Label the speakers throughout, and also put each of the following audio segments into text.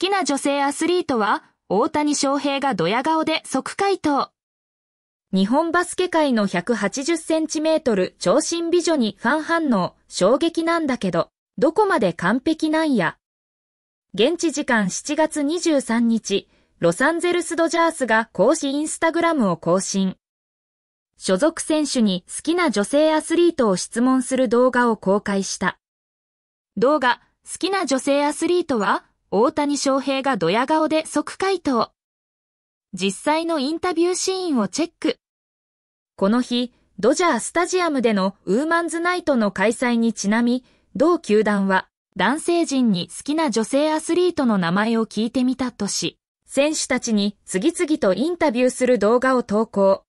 Speaker 1: 好きな女性アスリートは大谷翔平がドヤ顔で即回答。日本バスケ界の180センチメートル超新美女にファン反応、衝撃なんだけど、どこまで完璧なんや。現地時間7月23日、ロサンゼルスドジャースが公式インスタグラムを更新。所属選手に好きな女性アスリートを質問する動画を公開した。動画、好きな女性アスリートは大谷翔平がドヤ顔で即回答。実際のインタビューシーンをチェック。この日、ドジャースタジアムでのウーマンズナイトの開催にちなみ、同球団は男性陣に好きな女性アスリートの名前を聞いてみたとし、選手たちに次々とインタビューする動画を投稿。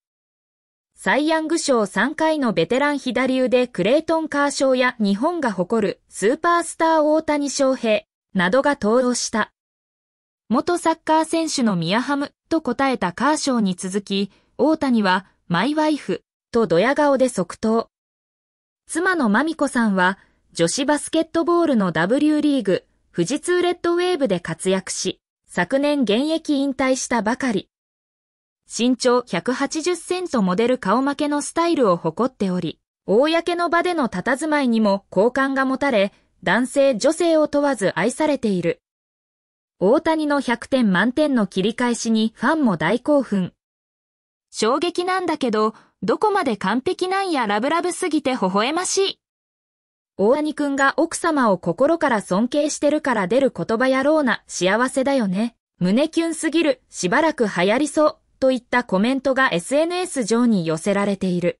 Speaker 1: サイ・ヤング賞3回のベテラン左腕クレイトン・カーショーや日本が誇るスーパースター大谷翔平。などが登場した。元サッカー選手のミヤハムと答えたカーショーに続き、大谷はマイワイフとドヤ顔で即答。妻のマミコさんは女子バスケットボールの W リーグ富士通レッドウェーブで活躍し、昨年現役引退したばかり。身長180センとモデル顔負けのスタイルを誇っており、公の場での佇まいにも好感が持たれ、男性女性を問わず愛されている。大谷の100点満点の切り返しにファンも大興奮。衝撃なんだけど、どこまで完璧なんやラブラブすぎて微笑ましい。大谷くんが奥様を心から尊敬してるから出る言葉やろうな幸せだよね。胸キュンすぎる、しばらく流行りそう、といったコメントが SNS 上に寄せられている。